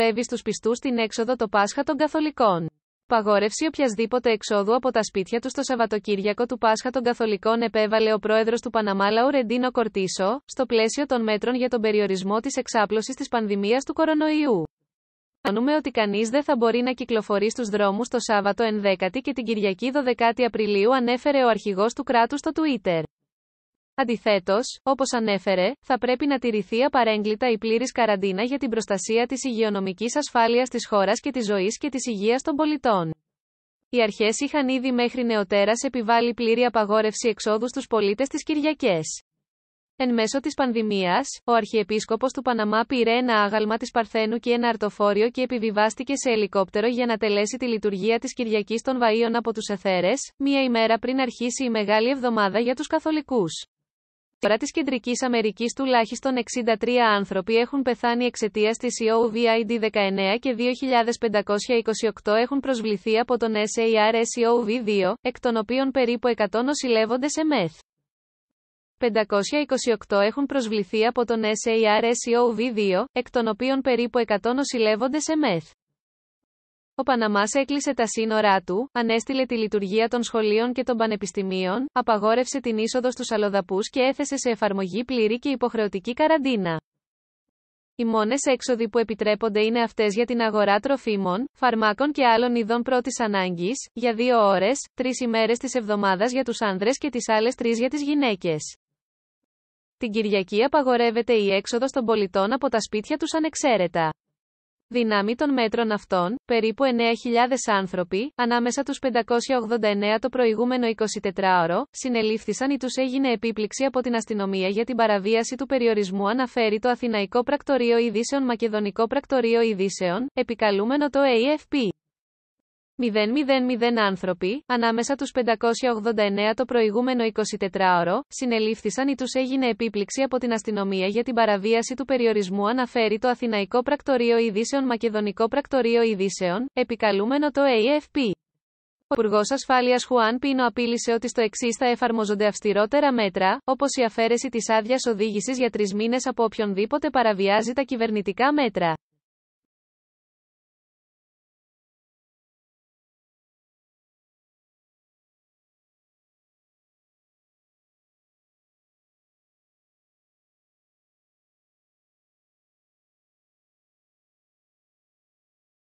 Εύει στους πιστούς την έξοδο το Πάσχα των Καθολικών. Παγόρευση οποιασδήποτε εξόδου από τα σπίτια τους στο Σαββατοκύριακο του Πάσχα των Καθολικών επέβαλε ο πρόεδρος του Παναμά Λαουρεντίνο Κορτήσο, στο πλαίσιο των μέτρων για τον περιορισμό της εξάπλωσης της πανδημίας του κορονοϊού. Ανούμε ότι κανείς δεν θα μπορεί να κυκλοφορεί στους δρόμους το Σάββατο 11 και την Κυριακή 12 Απριλίου, ανέφερε ο αρχηγός του κράτους στο Twitter. Αντιθέτως, όπως ανέφερε, θα πρέπει να τηρηθεί απαρέγκλητα η πλήρης καραντίνα για την προστασία της υγειονομικής ασφάλειας της χώρας και της ζωής και της υγείας των πολιτών. Οι αρχές είχαν ήδη μέχρι νεοτέρας επιβάλει πλήρη απαγόρευση εξόδου στους πολίτες τις Κυριακές. Εν μέσω της πανδημίας, ο αρχιεπίσκοπος του Παναμά πήρε ένα άγαλμα της Παρθένου και ένα αρτοφόριο και επιβιβάστηκε σε ελικόπτερο για να τελέσει τη λειτουργία της Κυριακής των Βαΐων από τους Εθέρες, μία ημέρα πριν αρχίσει η Μεγάλη Εβδομάδα για τους Καθολικούς. Τώρα της Κεντρικής Αμερικής τουλάχιστον 63 άνθρωποι έχουν πεθάνει εξαιτίας της COVID-19 και 2.528 έχουν προσβληθεί από τον SARS-CoV-2, εκ των οποίων περίπου 100 νοσηλεύονται σε ΜΕΘ. 528 έχουν προσβληθεί από τον SARS-CoV-2, εκ των οποίων περίπου 100 νοσηλεύονται σε ΜΕΘ. Ο Παναμάς έκλεισε τα σύνορά του, ανέστειλε τη λειτουργία των σχολείων και των πανεπιστημίων, απαγόρευσε την είσοδο στους αλλοδαπούς και έθεσε σε εφαρμογή πλήρη και υποχρεωτική καραντίνα. Οι μόνες έξοδοι που επιτρέπονται είναι αυτές για την αγορά τροφίμων, φαρμάκων και άλλων ειδών πρώτης ανάγκης, για δύο ώρες, τρεις ημέρες της εβδομάδας για τους άνδρες και τις άλλες τρεις για τις γυναίκες. Την Κυριακή απαγορεύεται η έξοδος των πολιτών από τα σπίτια τους ανεξαίρετα. Δυνάμει των μέτρων αυτών, περίπου 9.000 άνθρωποι, ανάμεσα τους 589 το προηγούμενο 24ωρο, συνελήφθησαν ή τους έγινε επίπληξη από την αστυνομία για την παραβίαση του περιορισμού αναφέρει το Αθηναϊκό Πρακτορείο Ειδήσεων Μακεδονικό Πρακτορείο Ειδήσεων, επικαλούμενο το AFP. 000 άνθρωποι, ανάμεσα τους 589 το προηγούμενο 24ωρο, συνελήφθησαν ή τους έγινε επίπληξη από την αστυνομία για την παραβίαση του περιορισμού αναφέρει το Αθηναϊκό Πρακτορείο Ειδήσεων Μακεδονικό Πρακτορείο Ειδήσεων, επικαλούμενο το AFP. Ο Υπουργός Ασφάλειας Χουάν Πίνο απείλησε ότι στο εξής θα εφαρμοζονται αυστηρότερα μέτρα, όπως η αφαίρεση της άδειας οδήγησης για τρεις μήνες από οποιονδήποτε παραβιάζει τα κυβερνητικά μέτρα.